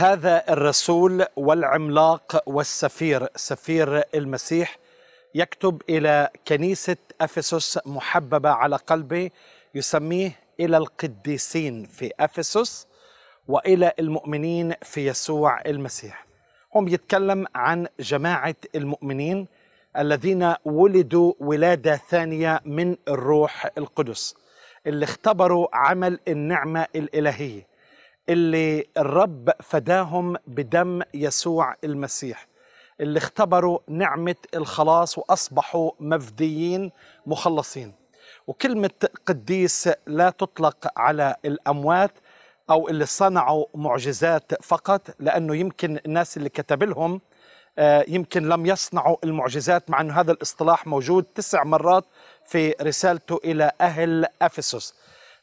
هذا الرسول والعملاق والسفير سفير المسيح يكتب الى كنيسه افسس محببه على قلبه يسميه الى القديسين في افسس والى المؤمنين في يسوع المسيح. هم يتكلم عن جماعه المؤمنين الذين ولدوا ولاده ثانيه من الروح القدس اللي اختبروا عمل النعمه الالهيه اللي الرب فداهم بدم يسوع المسيح اللي اختبروا نعمة الخلاص وأصبحوا مفديين مخلصين وكلمة قديس لا تطلق على الأموات أو اللي صنعوا معجزات فقط لأنه يمكن الناس اللي كتب لهم آه، يمكن لم يصنعوا المعجزات مع أن هذا الاصطلاح موجود تسع مرات في رسالته إلى أهل أفسس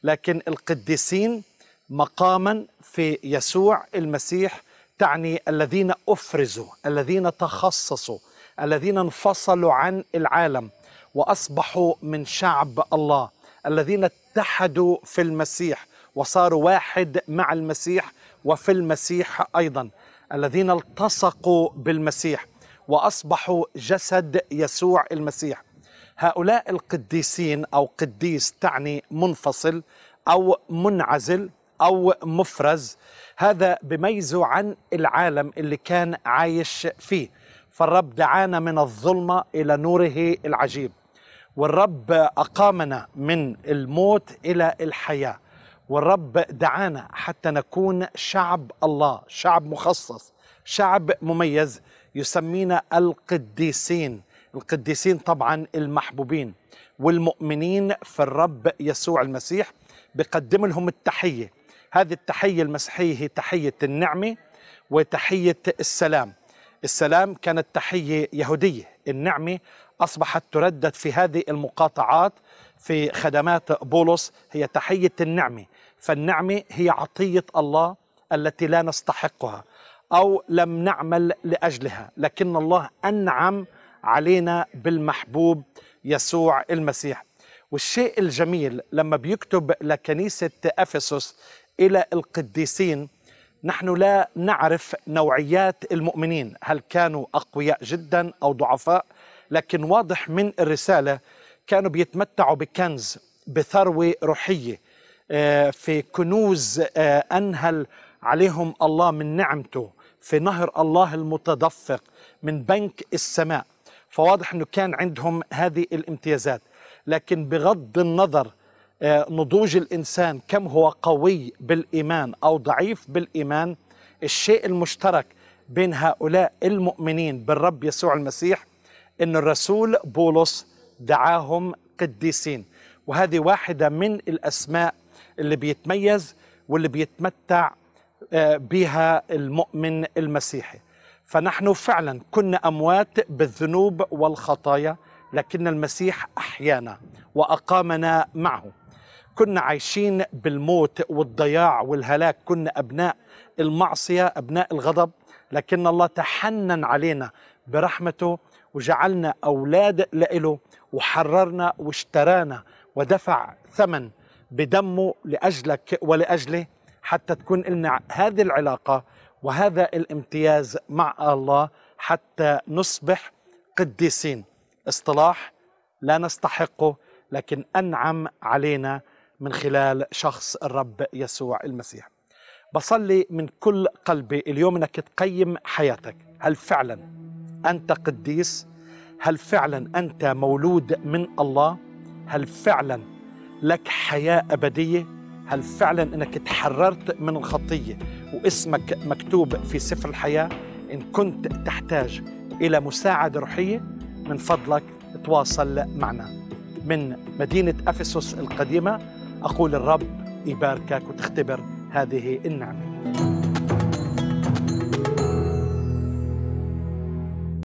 لكن القديسين مقاما في يسوع المسيح تعني الذين افرزوا الذين تخصصوا الذين انفصلوا عن العالم واصبحوا من شعب الله الذين اتحدوا في المسيح وصاروا واحد مع المسيح وفي المسيح ايضا الذين التصقوا بالمسيح واصبحوا جسد يسوع المسيح هؤلاء القديسين او قديس تعني منفصل او منعزل أو مفرز هذا بميزه عن العالم اللي كان عايش فيه فالرب دعانا من الظلمة إلى نوره العجيب والرب أقامنا من الموت إلى الحياة والرب دعانا حتى نكون شعب الله شعب مخصص شعب مميز يسمينا القديسين القديسين طبعا المحبوبين والمؤمنين في الرب يسوع المسيح بقدم لهم التحية هذه التحية المسيحية هي تحية النعمة وتحية السلام السلام كانت تحية يهودية النعمة أصبحت تردد في هذه المقاطعات في خدمات بولس هي تحية النعمة فالنعمة هي عطية الله التي لا نستحقها أو لم نعمل لأجلها لكن الله أنعم علينا بالمحبوب يسوع المسيح والشيء الجميل لما بيكتب لكنيسة أفسس الى القديسين نحن لا نعرف نوعيات المؤمنين هل كانوا اقوياء جدا او ضعفاء لكن واضح من الرساله كانوا بيتمتعوا بكنز بثروه روحيه آه، في كنوز آه، انهل عليهم الله من نعمته في نهر الله المتدفق من بنك السماء فواضح انه كان عندهم هذه الامتيازات لكن بغض النظر آه، نضوج الانسان كم هو قوي بالايمان او ضعيف بالايمان الشيء المشترك بين هؤلاء المؤمنين بالرب يسوع المسيح ان الرسول بولس دعاهم قديسين وهذه واحده من الاسماء اللي بيتميز واللي بيتمتع آه، بها المؤمن المسيحي فنحن فعلا كنا اموات بالذنوب والخطايا لكن المسيح احيانا واقامنا معه كنا عايشين بالموت والضياع والهلاك كنا أبناء المعصية أبناء الغضب لكن الله تحنن علينا برحمته وجعلنا أولاد لإله وحررنا واشترانا ودفع ثمن بدمه لأجلك ولأجلي حتى تكون لنا هذه العلاقة وهذا الامتياز مع الله حتى نصبح قديسين اصطلاح لا نستحقه لكن أنعم علينا من خلال شخص الرب يسوع المسيح بصلي من كل قلبي اليوم انك تقيم حياتك هل فعلا انت قديس هل فعلا انت مولود من الله هل فعلا لك حياه ابديه هل فعلا انك تحررت من الخطيه واسمك مكتوب في سفر الحياه ان كنت تحتاج الى مساعده روحيه من فضلك تواصل معنا من مدينه افسس القديمه أقول الرب يباركك وتختبر هذه النعمة